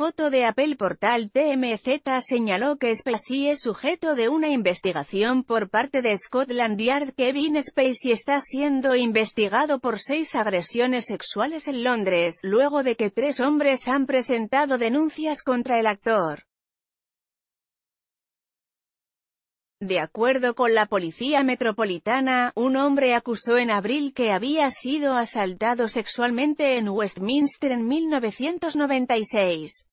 foto de Apple Portal TMZ señaló que Spacey es sujeto de una investigación por parte de Scotland Yard. Kevin Spacey está siendo investigado por seis agresiones sexuales en Londres, luego de que tres hombres han presentado denuncias contra el actor. De acuerdo con la Policía Metropolitana, un hombre acusó en abril que había sido asaltado sexualmente en Westminster en 1996.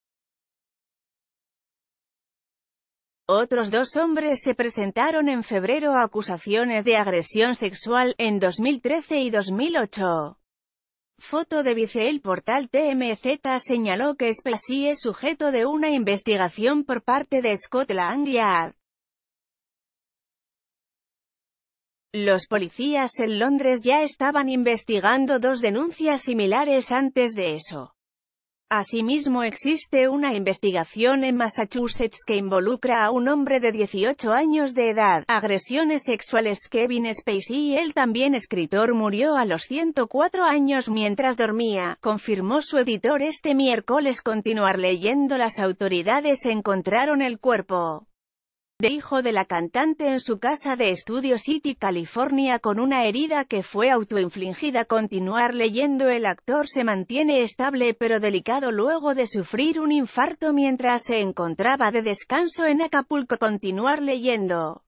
Otros dos hombres se presentaron en febrero a acusaciones de agresión sexual, en 2013 y 2008. Foto de Vice El portal TMZ señaló que Spacey es sujeto de una investigación por parte de Scotland Yard. Los policías en Londres ya estaban investigando dos denuncias similares antes de eso. Asimismo existe una investigación en Massachusetts que involucra a un hombre de 18 años de edad. Agresiones sexuales Kevin Spacey, él también escritor, murió a los 104 años mientras dormía, confirmó su editor este miércoles continuar leyendo las autoridades encontraron el cuerpo de hijo de la cantante en su casa de Estudio City, California con una herida que fue autoinfligida. Continuar leyendo El actor se mantiene estable pero delicado luego de sufrir un infarto mientras se encontraba de descanso en Acapulco. Continuar leyendo